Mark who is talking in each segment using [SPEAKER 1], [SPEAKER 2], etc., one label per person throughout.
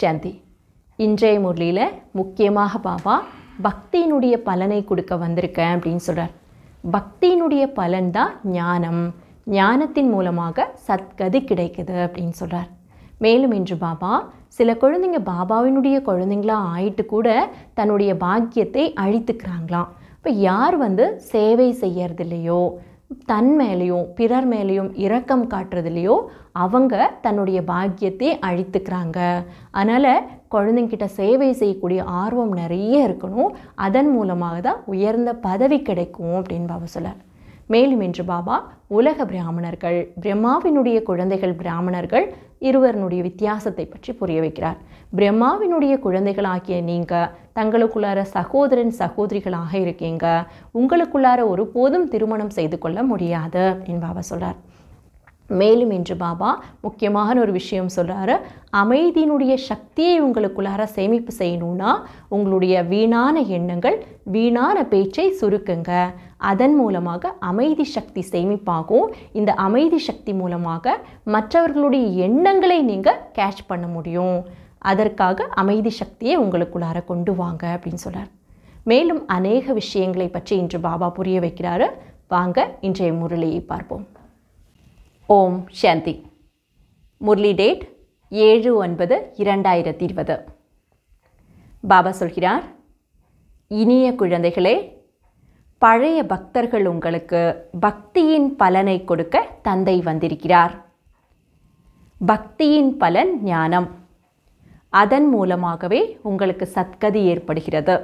[SPEAKER 1] சாந்தி இன்றைய முரளியில் முக்கியமாக பாபா பக்தியினுடைய பலனை கொடுக்க வந்திருக்கேன் அப்படின்னு சொல்கிறார் பக்தியினுடைய பலன் தான் ஞானம் ஞானத்தின் மூலமாக சத்கதி கிடைக்குது அப்படின்னு சொல்கிறார் மேலும் இன்று பாபா சில குழந்தைங்க பாபாவினுடைய குழந்தைங்களாக ஆயிட்டு கூட தன்னுடைய பாக்கியத்தை அழித்துக்கிறாங்களாம் இப்போ யார் வந்து சேவை செய்யறதில்லையோ தன் மேலேயும் பிறர் மேலேயும் இரக்கம் காட்டுறதுலேயோ அவங்க தன்னுடைய பாக்கியத்தை அழித்துக்கிறாங்க அதனால் குழந்தைங்கிட்ட சேவை செய்யக்கூடிய ஆர்வம் நிறைய இருக்கணும் அதன் மூலமாக தான் உயர்ந்த பதவி கிடைக்கும் அப்படின்னு பாவ சொல்லார் மேலும் இன்று பாபா உலக பிராமணர்கள் பிரம்மாவினுடைய குழந்தைகள் பிராமணர்கள் இருவரனுடைய வித்தியாசத்தை பற்றி புரிய வைக்கிறார் பிரம்மாவினுடைய குழந்தைகளாகிய நீங்கள் தங்களுக்குள்ளார சகோதரன் சகோதரிகளாக இருக்கீங்க உங்களுக்குள்ளார ஒருபோதும் திருமணம் செய்து கொள்ள முடியாது அப்படின்னு சொல்கிறார் மேலும் இன்று பாபா முக்கியமான ஒரு விஷயம் சொல்கிறாரு அமைதியினுடைய சக்தியை உங்களுக்குள்ளார சேமிப்பு செய்யணும்னா உங்களுடைய வீணான எண்ணங்கள் வீணான பேச்சை சுருக்குங்க அதன் மூலமாக அமைதி சக்தி சேமிப்பாகும் இந்த அமைதி சக்தி மூலமாக மற்றவர்களுடைய எண்ணங்களை நீங்கள் கேட்ச் பண்ண முடியும் அதற்காக அமைதி சக்தியை உங்களுக்குள்ளார கொண்டு வாங்க அப்படின்னு சொல்கிறார் மேலும் அநேக விஷயங்களை பற்றி இன்று பாபா புரிய வைக்கிறாரு வாங்க இன்றைய முரளியை பார்ப்போம் ஓம் சாந்தி முரளி டேட் ஏழு ஒன்பது இரண்டாயிரத்தி இருபது பாபா சொல்கிறார் இனிய குழந்தைகளே பழைய பக்தர்கள் உங்களுக்கு பக்தியின் பலனை கொடுக்க தந்தை வந்திருக்கிறார் பக்தியின் பலன் ஞானம் அதன் மூலமாகவே உங்களுக்கு சத்கதி ஏற்படுகிறது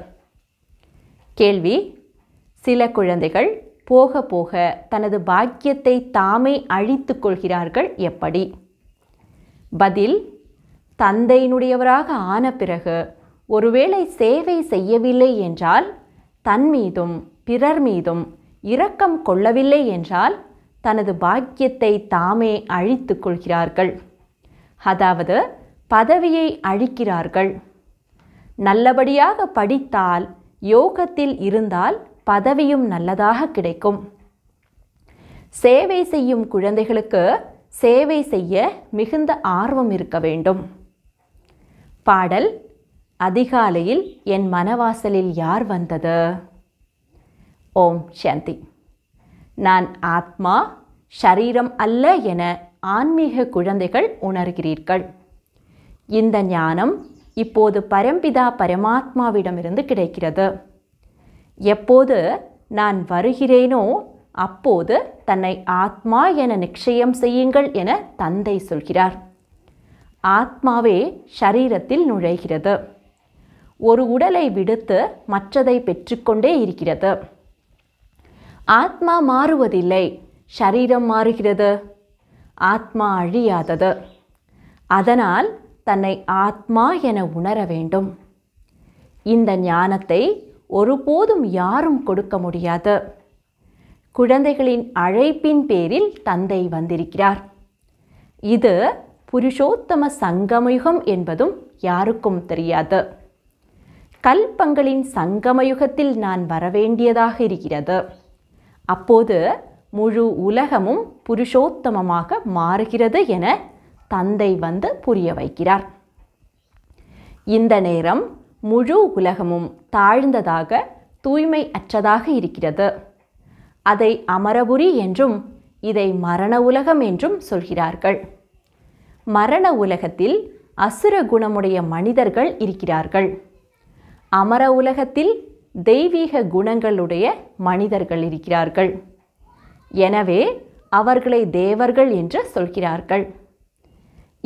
[SPEAKER 1] கேள்வி சில குழந்தைகள் போக போக தனது பாக்கியத்தை தாமே அழித்து கொள்கிறார்கள் எப்படி பதில் தந்தையினுடையவராக ஆன பிறகு ஒருவேளை சேவை செய்யவில்லை என்றால் தன் மீதும் பிறர் மீதும் இரக்கம் கொள்ளவில்லை என்றால் தனது பாக்கியத்தை தாமே அழித்து கொள்கிறார்கள் அதாவது பதவியை அழிக்கிறார்கள் நல்லபடியாக படித்தால் யோகத்தில் இருந்தால் பதவியும் நல்லதாக கிடைக்கும் சேவை செய்யும் குழந்தைகளுக்கு சேவை செய்ய மிகுந்த ஆர்வம் இருக்க வேண்டும் பாடல் அதிகாலையில் என் மனவாசலில் யார் வந்தது ஓம் சாந்தி நான் ஆத்மா ஷரீரம் அல்ல என ஆன்மீக குழந்தைகள் உணர்கிறீர்கள் இந்த ஞானம் இப்போது பரம்பிதா பரமாத்மாவிடமிருந்து கிடைக்கிறது எப்போது நான் வருகிறேனோ அப்போது தன்னை ஆத்மா என நிச்சயம் செய்யுங்கள் என தந்தை சொல்கிறார் ஆத்மாவே ஷரீரத்தில் நுழைகிறது ஒரு உடலை விடுத்து மற்றதை பெற்றுக்கொண்டே இருக்கிறது ஆத்மா மாறுவதில்லை ஷரீரம் மாறுகிறது ஆத்மா அழியாதது அதனால் தன்னை ஆத்மா என உணர வேண்டும் இந்த ஞானத்தை ஒருபோதும் யாரும் கொடுக்க முடியாது குழந்தைகளின் அழைப்பின் பேரில் தந்தை வந்திருக்கிறார் இது புருஷோத்தம சங்கமயுகம் என்பதும் யாருக்கும் தெரியாது கல்பங்களின் சங்கமயுகத்தில் நான் வரவேண்டியதாக இருக்கிறது அப்போது முழு உலகமும் புருஷோத்தமமாக மாறுகிறது என தந்தை வந்து புரிய வைக்கிறார் இந்த நேரம் முழு உலகமும் தாழ்ந்ததாக தூய்மை அற்றதாக இருக்கிறது அதை அமரபுரி என்றும் இதை மரண உலகம் என்றும் சொல்கிறார்கள் மரண உலகத்தில் அசுர குணமுடைய மனிதர்கள் இருக்கிறார்கள் அமர உலகத்தில் தெய்வீக குணங்களுடைய மனிதர்கள் இருக்கிறார்கள் எனவே அவர்களை தேவர்கள் என்று சொல்கிறார்கள்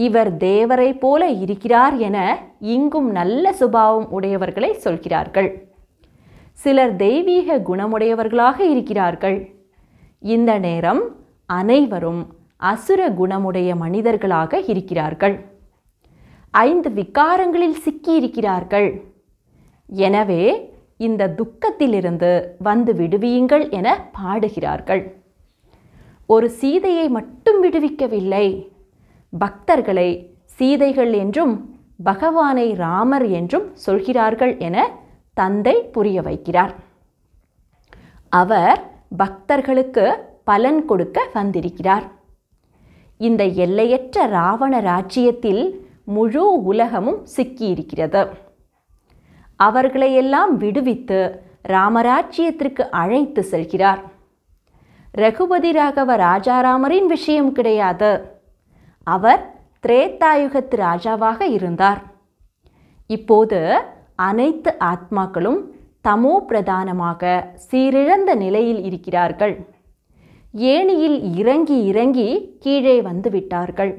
[SPEAKER 1] இவர் தேவரை போல இருக்கிறார் என இங்கும் நல்ல சுபாவம் உடையவர்களை சொல்கிறார்கள் சிலர் தெய்வீக குணமுடையவர்களாக இருக்கிறார்கள் இந்த நேரம் அனைவரும் அசுர குணமுடைய மனிதர்களாக இருக்கிறார்கள் ஐந்து விக்காரங்களில் சிக்கியிருக்கிறார்கள் எனவே இந்த துக்கத்திலிருந்து வந்து விடுவியுங்கள் என பாடுகிறார்கள் ஒரு சீதையை மட்டும் விடுவிக்கவில்லை பக்தர்களை சீதைகள் என்றும் பகவானை ராமர் என்றும் சொல்கிறார்கள் என தந்தை புரிய வைக்கிறார் அவர் பக்தர்களுக்கு பலன் கொடுக்க வந்திருக்கிறார் இந்த எல்லையற்ற ராவண ராஜ்யத்தில் முழு உலகமும் சிக்கியிருக்கிறது அவர்களையெல்லாம் விடுவித்து ராமராஜ்யத்திற்கு அழைத்து செல்கிறார் ரகுபதி ராகவ ராஜாராமரின் விஷயம் கிடையாது அவர் திரேத்தாயுகத்து ராஜாவாக இருந்தார் இப்போது அனைத்து ஆத்மாக்களும் தமோ பிரதானமாக சீரிழந்த நிலையில் இருக்கிறார்கள் ஏணியில் இறங்கி இறங்கி கீழே வந்துவிட்டார்கள்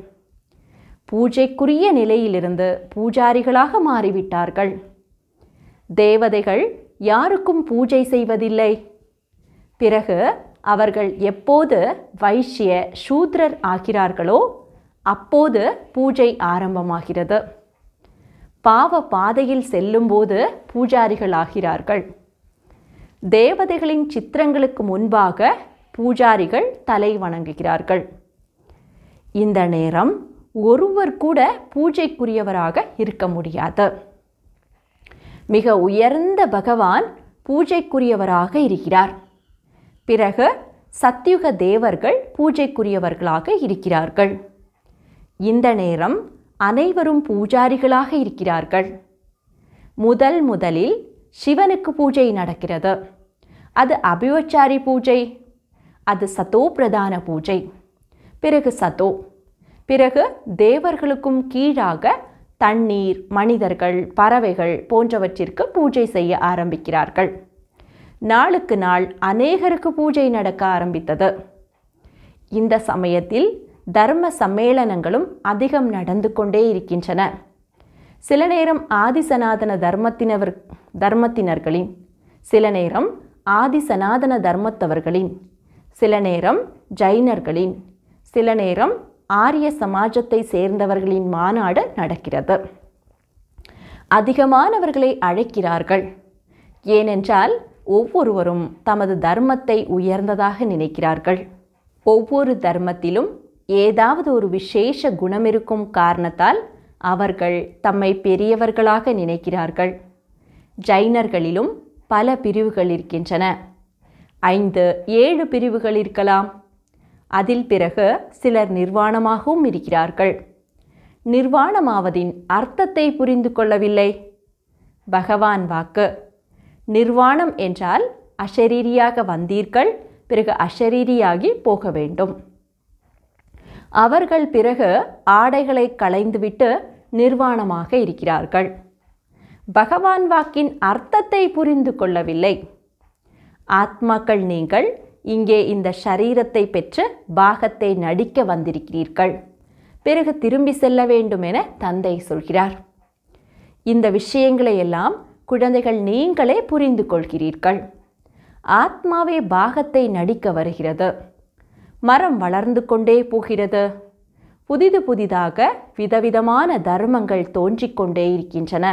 [SPEAKER 1] பூஜைக்குரிய நிலையிலிருந்து பூஜாரிகளாக மாறிவிட்டார்கள் தேவதைகள் யாருக்கும் பூஜை செய்வதில்லை பிறகு அவர்கள் எப்போது வைஷ்ய சூத்ரர் ஆகிறார்களோ அப்போது பூஜை ஆரம்பமாகிறது பாவ பாதையில் செல்லும்போது ஆகிறார்கள் தேவதைகளின் சித்திரங்களுக்கு முன்பாக பூஜாரிகள் தலை வணங்குகிறார்கள் இந்த நேரம் ஒருவர் கூட பூஜைக்குரியவராக இருக்க முடியாது மிக உயர்ந்த பகவான் பூஜைக்குரியவராக இருக்கிறார் பிறகு சத்தியுக தேவர்கள் பூஜைக்குரியவர்களாக இருக்கிறார்கள் இந்த நேரம் அனைவரும் பூஜாரிகளாக இருக்கிறார்கள் முதல் முதலில் சிவனுக்கு பூஜை நடக்கிறது அது அபிவச்சாரி பூஜை அது சதோ பிரதான பூஜை பிறகு சதோ பிறகு தேவர்களுக்கும் கீழாக தண்ணீர் மனிதர்கள் பறவைகள் போன்றவற்றிற்கு பூஜை செய்ய ஆரம்பிக்கிறார்கள் நாளுக்கு நாள் அநேகருக்கு பூஜை நடக்க ஆரம்பித்தது இந்த சமயத்தில் தர்ம சம்மேளனங்களும் அதிகம் நடந்து கொண்டே இருக்கின்றன சில நேரம் ஆதிசனாதன தர்மத்தினவர் தர்மத்தினர்களின் சில நேரம் ஆதிசனாதன தர்மத்தவர்களின் சில நேரம் ஜைனர்களின் சில நேரம் ஆரிய சமாஜத்தை சேர்ந்தவர்களின் மாநாடு நடக்கிறது அதிகமானவர்களை அழைக்கிறார்கள் ஏனென்றால் ஒவ்வொருவரும் தமது தர்மத்தை உயர்ந்ததாக நினைக்கிறார்கள் ஒவ்வொரு தர்மத்திலும் ஏதாவது ஒரு விசேஷ குணம் இருக்கும் காரணத்தால் அவர்கள் தம்மை பெரியவர்களாக நினைக்கிறார்கள் ஜைனர்களிலும் பல பிரிவுகள் இருக்கின்றன ஐந்து ஏழு பிரிவுகள் இருக்கலாம் அதில் பிறகு சிலர் நிர்வாணமாகவும் இருக்கிறார்கள் நிர்வாணமாவதின் அர்த்தத்தை புரிந்து கொள்ளவில்லை பகவான் வாக்கு நிர்வாணம் என்றால் அஷரீரியாக வந்தீர்கள் பிறகு அஷரீரியாகி போக வேண்டும் அவர்கள் பிறகு ஆடைகளை களைந்துவிட்டு நிர்வாணமாக இருக்கிறார்கள் பகவான் வாக்கின் அர்த்தத்தை புரிந்து கொள்ளவில்லை ஆத்மாக்கள் நீங்கள் இங்கே இந்த ஷரீரத்தை பெற்று பாகத்தை நடிக்க வந்திருக்கிறீர்கள் பிறகு திரும்பி செல்ல வேண்டும் என தந்தை சொல்கிறார் இந்த விஷயங்களை எல்லாம் குழந்தைகள் நீங்களே புரிந்து கொள்கிறீர்கள் ஆத்மாவே பாகத்தை நடிக்க வருகிறது மரம் வளர்ந்து கொண்டே போகிறது புதிது புதிதாக விதவிதமான தர்மங்கள் தோன்றிக் கொண்டே இருக்கின்றன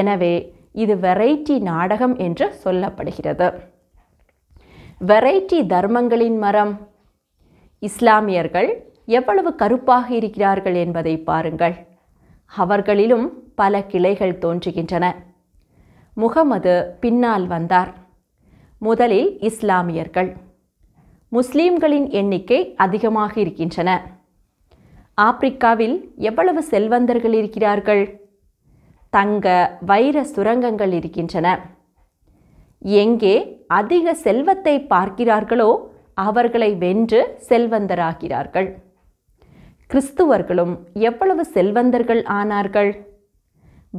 [SPEAKER 1] எனவே இது வெரைட்டி நாடகம் என்று சொல்லப்படுகிறது வெரைட்டி தர்மங்களின் மரம் இஸ்லாமியர்கள் எவ்வளவு கருப்பாக இருக்கிறார்கள் என்பதை பாருங்கள் அவர்களிலும் பல கிளைகள் தோன்றுகின்றன முகமது பின்னால் வந்தார் முதலில் இஸ்லாமியர்கள் முஸ்லீம்களின் எண்ணிக்கை அதிகமாக இருக்கின்றன ஆப்பிரிக்காவில் எவ்வளவு செல்வந்தர்கள் இருக்கிறார்கள் தங்க வைர சுரங்கங்கள் இருக்கின்றன எங்கே அதிக செல்வத்தை பார்க்கிறார்களோ அவர்களை வென்று செல்வந்தராகிறார்கள் கிறிஸ்துவர்களும் எவ்வளவு செல்வந்தர்கள் ஆனார்கள்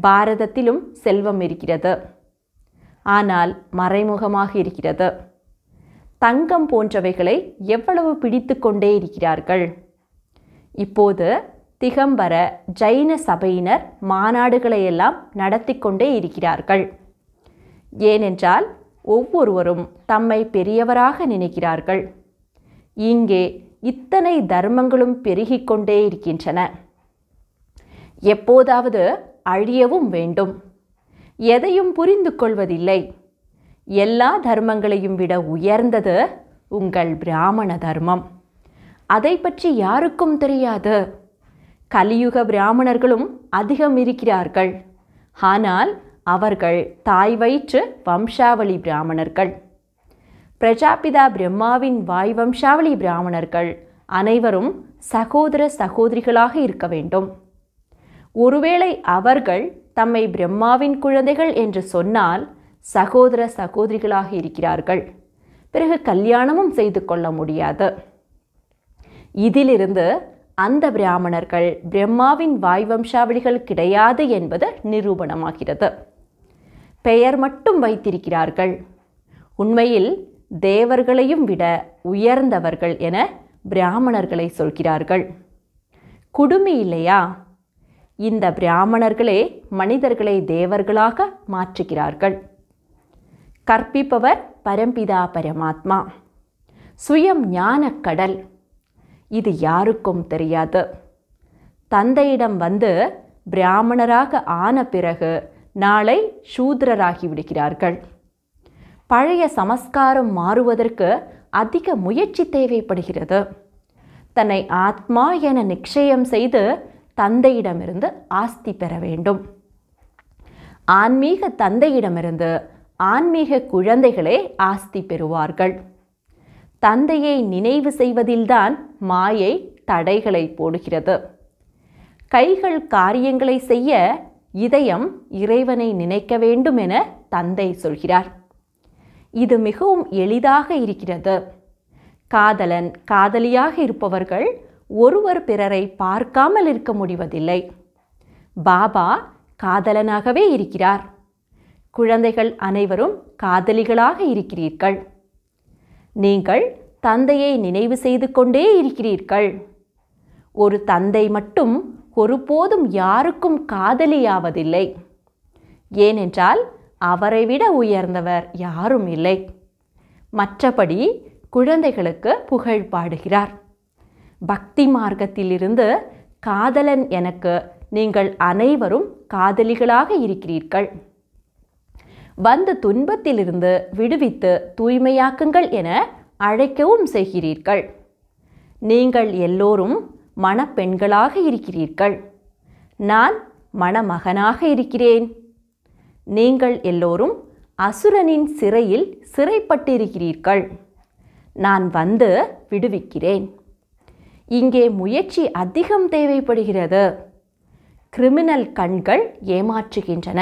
[SPEAKER 1] பாரதத்திலும் செல்வம் இருக்கிறது ஆனால் மறைமுகமாக இருக்கிறது தங்கம் போன்றவைகளை எவ்வளவு பிடித்து கொண்டே இருக்கிறார்கள் இப்போது திகம்பர ஜைன சபையினர் மாநாடுகளை எல்லாம் நடத்தி கொண்டே இருக்கிறார்கள் ஏனென்றால் ஒவ்வொருவரும் தம்மை பெரியவராக நினைக்கிறார்கள் இங்கே இத்தனை தர்மங்களும் பெருகிக் கொண்டே இருக்கின்றன எப்போதாவது அழியவும் வேண்டும் எதையும் புரிந்து கொள்வதில்லை எல்லா தர்மங்களையும் விட உயர்ந்தது உங்கள் பிராமண தர்மம் அதை பற்றி யாருக்கும் தெரியாது கலியுக பிராமணர்களும் அதிகம் இருக்கிறார்கள் ஆனால் அவர்கள் தாய் வயிற்று வம்சாவளி பிராமணர்கள் பிரஜாபிதா பிரம்மாவின் வாய் வம்சாவளி பிராமணர்கள் அனைவரும் சகோதர சகோதரிகளாக இருக்க வேண்டும் ஒருவேளை அவர்கள் தம்மை பிரம்மாவின் குழந்தைகள் என்று சொன்னால் சகோதர சகோதரிகளாக இருக்கிறார்கள் பிறகு கல்யாணமும் செய்து கொள்ள முடியாது இதிலிருந்து அந்த பிராமணர்கள் பிரம்மாவின் வாய் வம்சாவளிகள் கிடையாது என்பது நிரூபணமாகிறது பெயர் மட்டும் வைத்திருக்கிறார்கள் உண்மையில் தேவர்களையும் விட உயர்ந்தவர்கள் என பிராமணர்களை சொல்கிறார்கள் குடுமி இல்லையா இந்த பிராமணர்களே மனிதர்களை தேவர்களாக மாற்றுகிறார்கள் கற்பிப்பவர் பரம்பிதா பரமாத்மா சுயம் ஞானக்கடல் இது யாருக்கும் தெரியாது தந்தையிடம் வந்து பிராமணராக ஆன பிறகு நாளை சூத்ரராகி விடுகிறார்கள் பழைய சமஸ்காரம் மாறுவதற்கு அதிக முயற்சி தேவைப்படுகிறது தன்னை ஆத்மா என நிச்சயம் செய்து தந்தையிடமிருந்து ஆஸ்தி பெற வேண்டும் ஆன்மீக தந்தையிடமிருந்து ஆன்மீக குழந்தைகளே ஆஸ்தி பெறுவார்கள் தந்தையை நினைவு செய்வதில்தான் மாயை தடைகளை போடுகிறது கைகள் காரியங்களை செய்ய இதயம் இறைவனை நினைக்க வேண்டும் என தந்தை சொல்கிறார் இது மிகவும் எளிதாக இருக்கிறது காதலன் காதலியாக இருப்பவர்கள் ஒருவர் பிறரை பார்க்காமல் இருக்க முடிவதில்லை பாபா காதலனாகவே இருக்கிறார் குழந்தைகள் அனைவரும் காதலிகளாக இருக்கிறீர்கள் நீங்கள் தந்தையை நினைவு செய்து கொண்டே இருக்கிறீர்கள் ஒரு தந்தை மட்டும் ஒருபோதும் யாருக்கும் காதலியாவதில்லை ஏனென்றால் அவரை விட உயர்ந்தவர் யாரும் இல்லை மற்றபடி குழந்தைகளுக்கு புகழ் பாடுகிறார் பக்தி மார்க்கத்திலிருந்து காதலன் எனக்கு நீங்கள் அனைவரும் காதலிகளாக இருக்கிறீர்கள் வந்த துன்பத்திலிருந்து விடுவித்து தூய்மையாக்குங்கள் என அழைக்கவும் செய்கிறீர்கள் நீங்கள் எல்லோரும் மணப்பெண்களாக இருக்கிறீர்கள் நான் மணமகனாக இருக்கிறேன் நீங்கள் எல்லோரும் அசுரனின் சிறையில் சிறைப்பட்டிருக்கிறீர்கள் நான் வந்து விடுவிக்கிறேன் இங்கே முயற்சி அதிகம் தேவைப்படுகிறது கிரிமினல் கண்கள் ஏமாற்றுகின்றன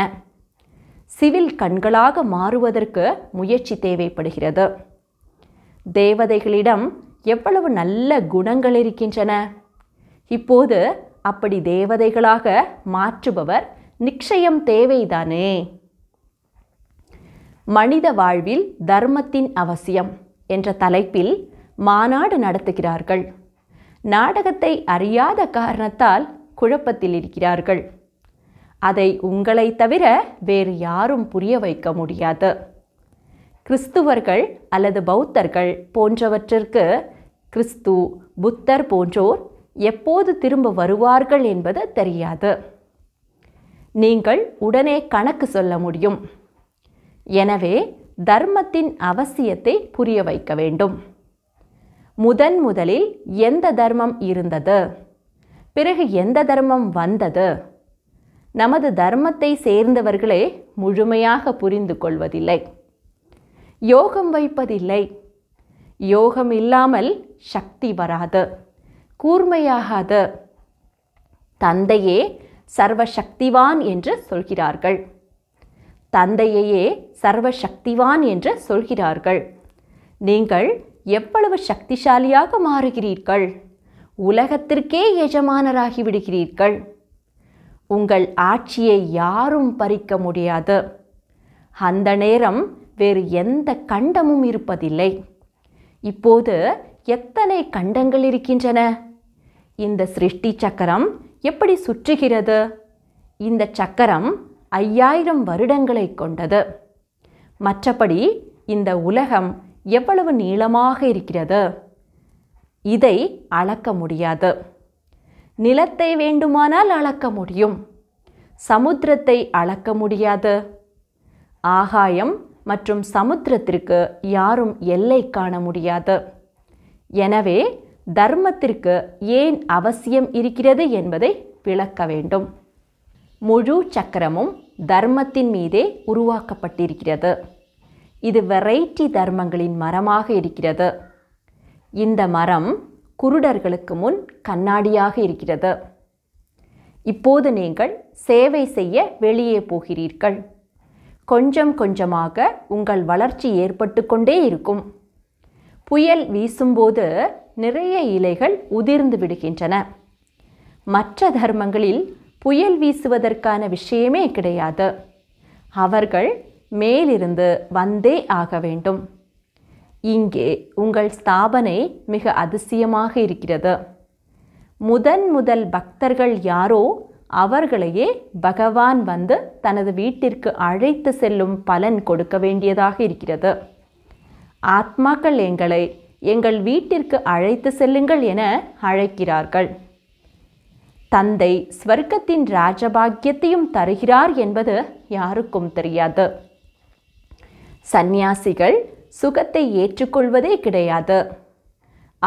[SPEAKER 1] சிவில் கண்களாக மாறுவதற்கு முயற்சி தேவைப்படுகிறது தேவதைகளிடம் எவ்வளவு நல்ல குணங்கள் இருக்கின்றன இப்போது அப்படி தேவதைகளாக மாற்றுபவர் நிச்சயம் தேவைதானே மனித வாழ்வில் தர்மத்தின் அவசியம் என்ற தலைப்பில் மாநாடு நடத்துகிறார்கள் நாடகத்தை அறியாத காரணத்தால் குழப்பத்தில் இருக்கிறார்கள் அதை உங்களை தவிர வேறு யாரும் புரிய வைக்க முடியாது கிறிஸ்துவர்கள் அல்லது பௌத்தர்கள் போன்றவற்றிற்கு கிறிஸ்து புத்தர் போன்றோர் எப்போது திரும்ப வருவார்கள் என்பது தெரியாது நீங்கள் உடனே கணக்கு சொல்ல முடியும் எனவே தர்மத்தின் அவசியத்தை புரிய வைக்க வேண்டும் முதன் முதலில் எந்த தர்மம் இருந்தது பிறகு எந்த தர்மம் வந்தது நமது தர்மத்தை சேர்ந்தவர்களே முழுமையாக புரிந்து கொள்வதில்லை யோகம் வைப்பதில்லை யோகம் இல்லாமல் சக்தி வராது கூர்மையாகாது தந்தையே சர்வசக்திவான் என்று சொல்கிறார்கள் தந்தையையே சர்வசக்திவான் என்று சொல்கிறார்கள் நீங்கள் எவ்வளவு சக்திசாலியாக மாறுகிறீர்கள் உலகத்திற்கே எஜமானராகி விடுகிறீர்கள் உங்கள் ஆட்சியை யாரும் பறிக்க முடியாது அந்த நேரம் வேறு எந்த கண்டமும் இருப்பதில்லை இப்போது எத்தனை கண்டங்கள் இருக்கின்றன இந்த சிருஷ்டி சக்கரம் எப்படி சுற்றுகிறது இந்த சக்கரம் ஐயாயிரம் வருடங்களை கொண்டது மற்றபடி இந்த உலகம் எவ்வளவு நீளமாக இருக்கிறது இதை அளக்க முடியாது நிலத்தை வேண்டுமானால் அளக்க முடியும் சமுத்திரத்தை அளக்க முடியாது ஆகாயம் மற்றும் சமுத்திரத்திற்கு யாரும் எல்லை காண முடியாது எனவே தர்மத்திற்கு ஏன் அவசியம் இருக்கிறது என்பதை விளக்க வேண்டும் முழு சக்கரமும் தர்மத்தின் மீதே உருவாக்கப்பட்டிருக்கிறது இது வெரைட்டி தர்மங்களின் மரமாக இருக்கிறது இந்த மரம் குருடர்களுக்கு முன் கண்ணாடியாக இருக்கிறது இப்போது நீங்கள் சேவை செய்ய வெளியே போகிறீர்கள் கொஞ்சம் கொஞ்சமாக உங்கள் வளர்ச்சி ஏற்பட்டு கொண்டே இருக்கும் புயல் வீசும்போது நிறைய இலைகள் உதிர்ந்து விடுகின்றன மற்ற தர்மங்களில் புயல் வீசுவதற்கான விஷயமே கிடையாது அவர்கள் மேலிருந்து வந்தே ஆக வேண்டும் இங்கே உங்கள் ஸ்தாபனை மிக அதிசயமாக இருக்கிறது முதன் முதல் பக்தர்கள் யாரோ அவர்களையே பகவான் வந்து தனது வீட்டிற்கு அழைத்து செல்லும் பலன் கொடுக்க வேண்டியதாக இருக்கிறது ஆத்மாக்கள் எங்களை எங்கள் வீட்டிற்கு அழைத்து செல்லுங்கள் என அழைக்கிறார்கள் தந்தை ஸ்வர்க்கத்தின் ராஜபாக்கியத்தையும் தருகிறார் என்பது யாருக்கும் தெரியாது சந்நியாசிகள் சுகத்தை ஏற்றுக்கொள்வதே கிடையாது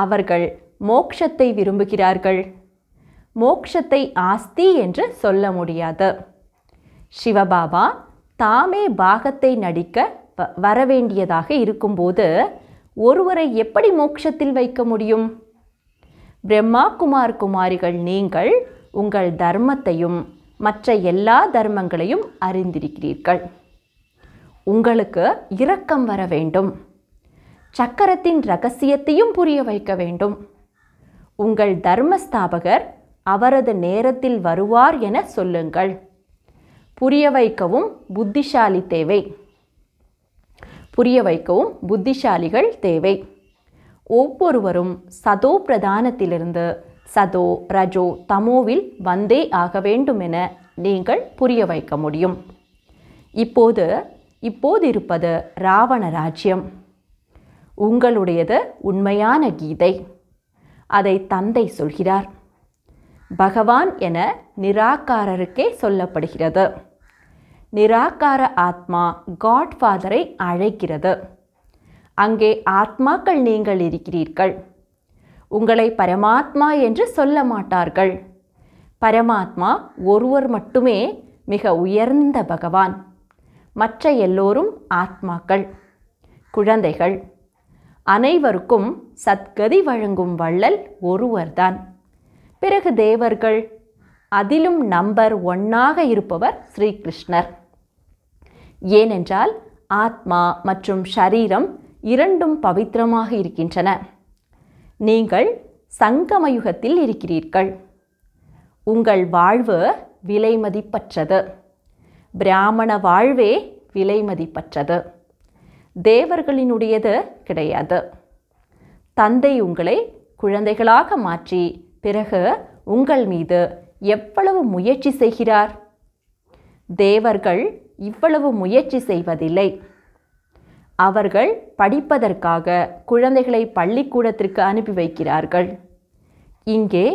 [SPEAKER 1] அவர்கள் மோக்ஷத்தை விரும்புகிறார்கள் மோக்ஷத்தை ஆஸ்தி என்று சொல்ல முடியாது சிவபாபா தாமே பாகத்தை நடிக்க வரவேண்டியதாக இருக்கும்போது ஒருவரை எப்படி மோக்ஷத்தில் வைக்க முடியும் பிரம்மா குமார் குமாரிகள் நீங்கள் உங்கள் தர்மத்தையும் மற்ற எல்லா தர்மங்களையும் அறிந்திருக்கிறீர்கள் உங்களுக்கு இரக்கம் வர வேண்டும் சக்கரத்தின் ரகசியத்தையும் புரிய வைக்க வேண்டும் உங்கள் தர்மஸ்தாபகர் அவரது நேரத்தில் வருவார் என சொல்லுங்கள் புரிய வைக்கவும் புத்திசாலி தேவை புரிய வைக்கவும் புத்திசாலிகள் தேவை ஒவ்வொருவரும் சதோ பிரதானத்திலிருந்து சதோ ரஜோ தமோவில் வந்தே ஆக வேண்டும் என நீங்கள் புரிய வைக்க முடியும் இப்போது இப்போது இருப்பது ராவண ராஜ்யம் உங்களுடையது உண்மையான கீதை அதை தந்தை சொல்கிறார் பகவான் என நிராகாரருக்கே சொல்லப்படுகிறது நிராகார ஆத்மா காட்ஃபாதரை அழைக்கிறது அங்கே ஆத்மாக்கள் நீங்கள் இருக்கிறீர்கள் உங்களை பரமாத்மா என்று சொல்ல மாட்டார்கள் பரமாத்மா ஒருவர் மட்டுமே மிக உயர்ந்த பகவான் மற்ற எல்லோரும் ஆத்மாக்கள் குழந்தைகள் அனைவருக்கும் சத்கதி வழங்கும் வள்ளல் ஒருவர்தான் பிறகு தேவர்கள் அதிலும் நம்பர் ஒன்னாக இருப்பவர் ஸ்ரீகிருஷ்ணர் ஏனென்றால் ஆத்மா மற்றும் ஷரீரம் இரண்டும் பவித்திரமாக இருக்கின்றன நீங்கள் சங்கமயுகத்தில் இருக்கிறீர்கள் உங்கள் வாழ்வு விலைமதிப்பற்றது பிராமண வாழ்வே விலைமதிப்பற்றது தேவர்களினுடையது கிடையாது தந்தை உங்களை குழந்தைகளாக மாற்றி பிறகு உங்கள் மீது எவ்வளவு முயற்சி செய்கிறார் தேவர்கள் இவ்வளவு முயற்சி செய்வதில்லை அவர்கள் படிப்பதற்காக குழந்தைகளை பள்ளிக்கூடத்திற்கு அனுப்பி வைக்கிறார்கள் இங்கே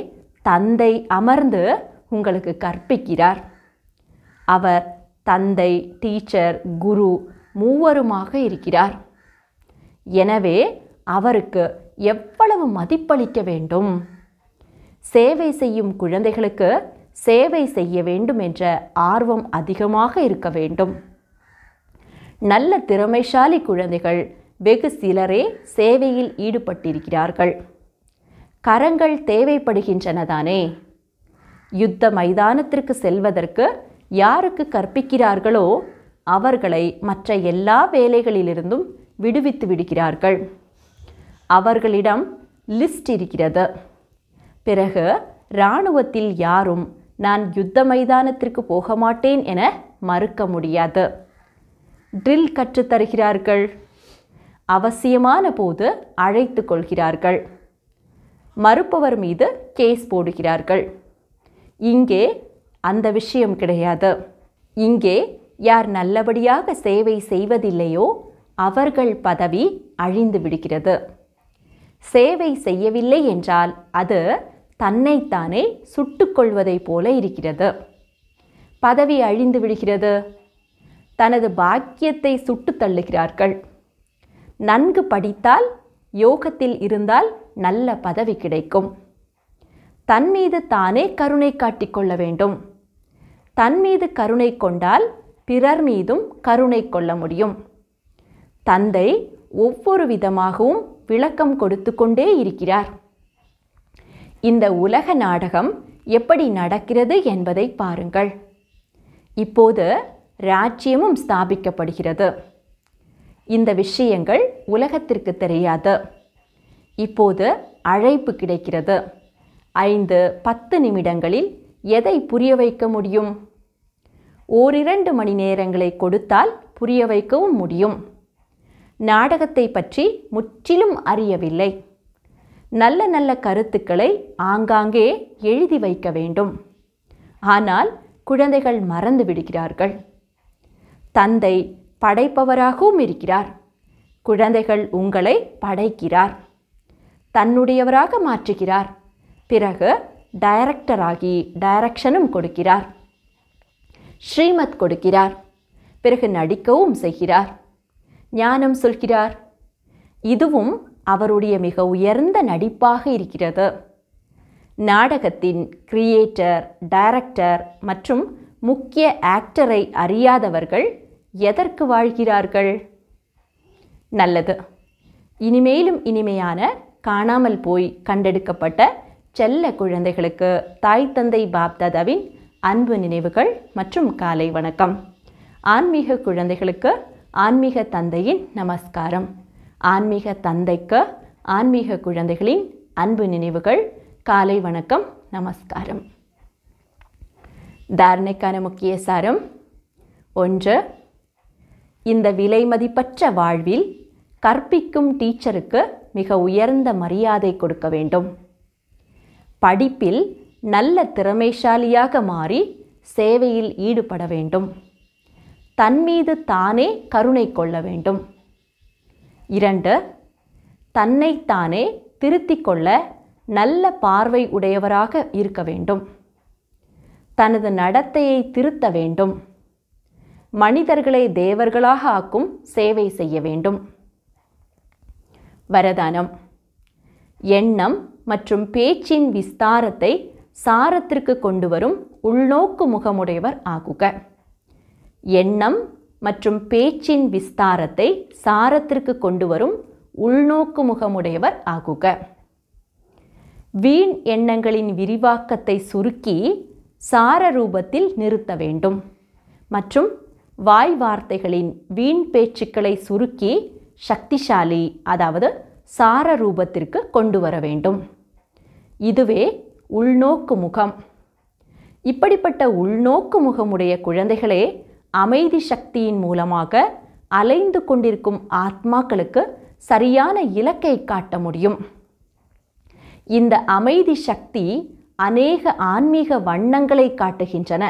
[SPEAKER 1] தந்தை அமர்ந்து உங்களுக்கு கற்பிக்கிறார் அவர் தந்தை டீச்சர் குரு மூவருமாக இருக்கிறார் எனவே அவருக்கு எவ்வளவு மதிப்பளிக்க வேண்டும் சேவை செய்யும் குழந்தைகளுக்கு சேவை செய்ய வேண்டும் என்ற ஆர்வம் அதிகமாக இருக்க வேண்டும் நல்ல திறமைசாலி குழந்தைகள் வெகு சிலரே சேவையில் ஈடுபட்டிருக்கிறார்கள் கரங்கள் தேவைப்படுகின்றன தானே யுத்த மைதானத்திற்கு செல்வதற்கு யாருக்கு கற்பிக்கிறார்களோ அவர்களை மற்ற எல்லா வேலைகளிலிருந்தும் விடுவித்து விடுகிறார்கள் அவர்களிடம் லிஸ்ட் இருக்கிறது பிறகு இராணுவத்தில் யாரும் நான் யுத்த மைதானத்திற்கு போக மாட்டேன் என மறுக்க முடியாது ட்ரில் கற்றுத்தருகிறார்கள் அவசியமான போது அழைத்து கொள்கிறார்கள் மறுப்பவர் மீது கேஸ் போடுகிறார்கள் இங்கே அந்த விஷயம் கிடையாது இங்கே யார் நல்லபடியாக சேவை செய்வதில்லையோ அவர்கள் பதவி அழிந்து விடுகிறது சேவை செய்யவில்லை என்றால் அது தன்னைத்தானே சுட்டுக்கொள்வதைப் போல இருக்கிறது பதவி அழிந்து விடுகிறது தனது பாக்கியத்தை சுட்டு தள்ளுகிறார்கள் நன்கு படித்தால் யோகத்தில் இருந்தால் நல்ல பதவி கிடைக்கும் தன் மீது தானே கருணை காட்டிக்கொள்ள வேண்டும் தன் மீது கருணை கொண்டால் பிறர் மீதும் கருணை கொள்ள முடியும் தந்தை ஒவ்வொரு விதமாகவும் விளக்கம் கொடுத்து கொண்டே இருக்கிறார் இந்த உலக நாடகம் எப்படி நடக்கிறது என்பதை பாருங்கள் இப்போது ராஜ்யமும் ஸ்தாபிக்கப்படுகிறது இந்த விஷயங்கள் உலகத்திற்கு தெரியாது இப்போது அழைப்பு கிடைக்கிறது ஐந்து பத்து நிமிடங்களில் எதை புரிய வைக்க முடியும் ஓரிரண்டு மணி நேரங்களை கொடுத்தால் புரிய வைக்கவும் முடியும் நாடகத்தை பற்றி முற்றிலும் அறியவில்லை நல்ல நல்ல கருத்துக்களை ஆங்காங்கே எழுதி வைக்க வேண்டும் ஆனால் குழந்தைகள் மறந்து விடுகிறார்கள் தந்தை படைப்பவராகவும் இருக்கிறார் குழந்தைகள் உங்களை படைக்கிறார் தன்னுடையவராக மாற்றுகிறார் பிறகு டைரக்டராகி டைரக்ஷனும் கொடுக்கிறார் ஸ்ரீமத் கொடுக்கிறார் பிறகு நடிக்கவும் செய்கிறார் ஞானம் சொல்கிறார் இதுவும் அவருடைய மிக உயர்ந்த நடிப்பாக இருக்கிறது நாடகத்தின் கிரியேட்டர் டைரக்டர் மற்றும் முக்கிய ஆக்டரை அறியாதவர்கள் எதற்கு வாழ்கிறார்கள் நல்லது இனிமேலும் இனிமையான காணாமல் போய் கண்டெடுக்கப்பட்ட செல்ல குழந்தைகளுக்கு தாய் தந்தை பாப்தாதாவின் அன்பு நினைவுகள் மற்றும் காலை வணக்கம் ஆன்மீக குழந்தைகளுக்கு ஆன்மீக தந்தையின் நமஸ்காரம் ஆன்மீக தந்தைக்கு ஆன்மீக குழந்தைகளின் அன்பு நினைவுகள் காலை வணக்கம் நமஸ்காரம் தாரணைக்கான முக்கிய சாரம் ஒன்று இந்த விலைமதிப்பற்ற வாழ்வில் கற்பிக்கும் டீச்சருக்கு மிக உயர்ந்த மரியாதை கொடுக்க வேண்டும் படிப்பில் நல்ல திறமைசாலியாக மாறி சேவையில் ஈடுபட வேண்டும் தன்மீது தானே கருணை கொள்ள வேண்டும் இரண்டு தன்னைத்தானே திருத்திக் கொள்ள நல்ல பார்வை உடையவராக இருக்க வேண்டும் தனது நடத்தையை திருத்த வேண்டும் மனிதர்களை தேவர்களாக ஆக்கும் சேவை செய்ய வேண்டும் வரதானம் எண்ணம் மற்றும் பேச்சின் விஸ்தாரத்தை சாரத்திற்கு கொண்டு வரும் உள்நோக்கு முகமுடையவர் ஆகுக எண்ணம் மற்றும் பேச்சின் விஸ்தாரத்தை சாரத்திற்கு கொண்டு வரும் உள்நோக்கு முகமுடையவர் ஆகுக வீண் எண்ணங்களின் விரிவாக்கத்தை சுருக்கி சார ரூபத்தில் நிறுத்த வேண்டும் மற்றும் வாய் வார்த்தைகளின் வீண் பேச்சுக்களை சுருக்கி சக்திசாலி அதாவது சார ரூபத்திற்கு கொண்டு வர வேண்டும் இதுவே உள்நோக்கு முகம் இப்படிப்பட்ட உள்நோக்கு முகமுடைய குழந்தைகளே அமைதி சக்தியின் மூலமாக அலைந்து கொண்டிருக்கும் ஆத்மாக்களுக்கு சரியான இலக்கை காட்ட முடியும் இந்த அமைதி சக்தி அநேக ஆன்மீக வண்ணங்களை காட்டுகின்றன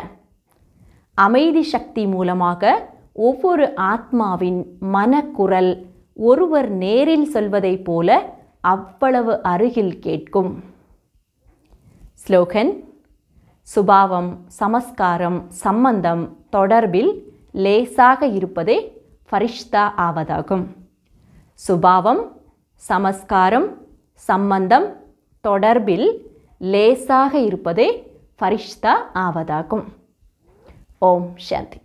[SPEAKER 1] அமைதி சக்தி மூலமாக ஒவ்வொரு ஆத்மாவின் மனக்குரல் ஒருவர் நேரில் சொல்வதைப் போல அவ்வளவு அருகில் கேட்கும் ஸ்லோகன் சுபாவம் சமஸ்காரம் சம்பந்தம் தொடர்பில் லேசாக இருப்பதே ஃபரிஷ்தா ஆவதாகும் சுபாவம் சமஸ்காரம் சம்பந்தம் தொடர்பில் லேசாக இருப்பதே ஃபரிஷ்தா ஆவதாகும் ஓம் சாந்தி